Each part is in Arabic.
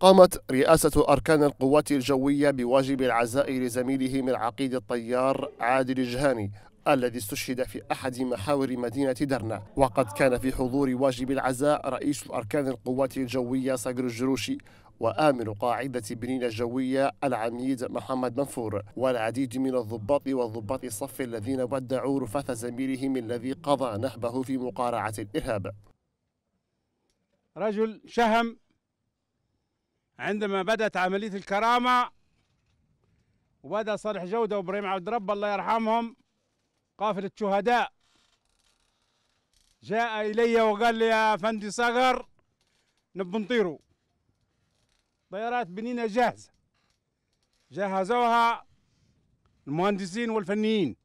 قامت رئاسة أركان القوات الجوية بواجب العزاء لزميله من عقيد الطيار عادل الجهاني الذي استشهد في أحد محاور مدينة درنا وقد كان في حضور واجب العزاء رئيس أركان القوات الجوية صقر الجروشي وآمن قاعدة بنين الجوية العميد محمد منفور والعديد من الضباط والضباط الصف الذين ودعوا رفاة زميلهم الذي قضى نهبه في مقارعة الإرهاب رجل شهم عندما بدأت عملية الكرامة وبدأ صالح جودة وإبراهيم عبد رب الله يرحمهم قافلة شهداء جاء إلي وقال لي يا فندي صقر نبي نطيروا طيارات بنينة جاهزة جهزوها المهندسين والفنيين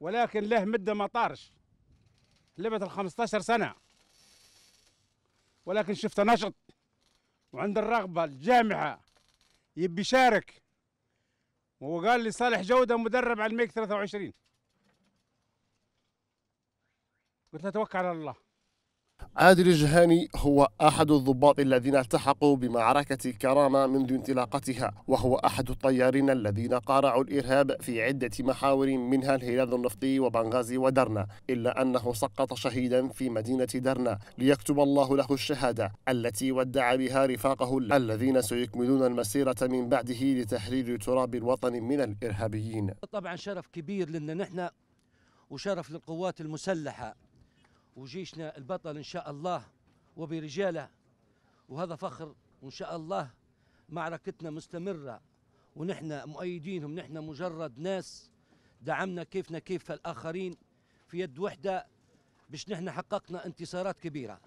ولكن له مدة ما طارش لبت ال 15 سنة ولكن شفت نشط وعنده الرغبة الجامحة يبي يشارك وهو قال لي صالح جودة مدرب على الميك 23 قلت له توكل على الله عادل الجهاني هو أحد الضباط الذين التحقوا بمعركة كرامة منذ انطلاقتها وهو أحد الطيارين الذين قارعوا الإرهاب في عدة محاور منها الهلال النفطي وبنغازي ودرنا إلا أنه سقط شهيدا في مدينة درنا ليكتب الله له الشهادة التي ودع بها رفاقه الذين سيكملون المسيرة من بعده لتحرير تراب الوطن من الإرهابيين طبعا شرف كبير لنا نحن وشرف للقوات المسلحة وجيشنا البطل إن شاء الله وبرجاله وهذا فخر وإن شاء الله معركتنا مستمرة ونحن مؤيدينهم نحن مجرد ناس دعمنا كيفنا كيف الآخرين في يد وحدة باش نحن حققنا انتصارات كبيرة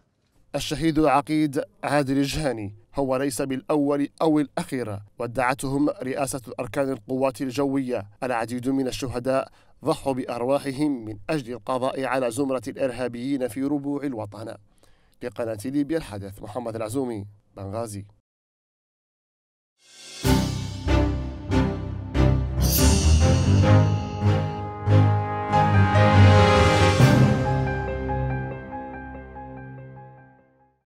الشهيد العقيد عادل الجهاني هو ليس بالأول أو الأخير ودعتهم رئاسة أركان القوات الجوية العديد من الشهداء ضحوا بأرواحهم من أجل القضاء على زمرة الإرهابيين في ربوع الوطن لقناة ليبيا الحدث محمد العزومي بنغازي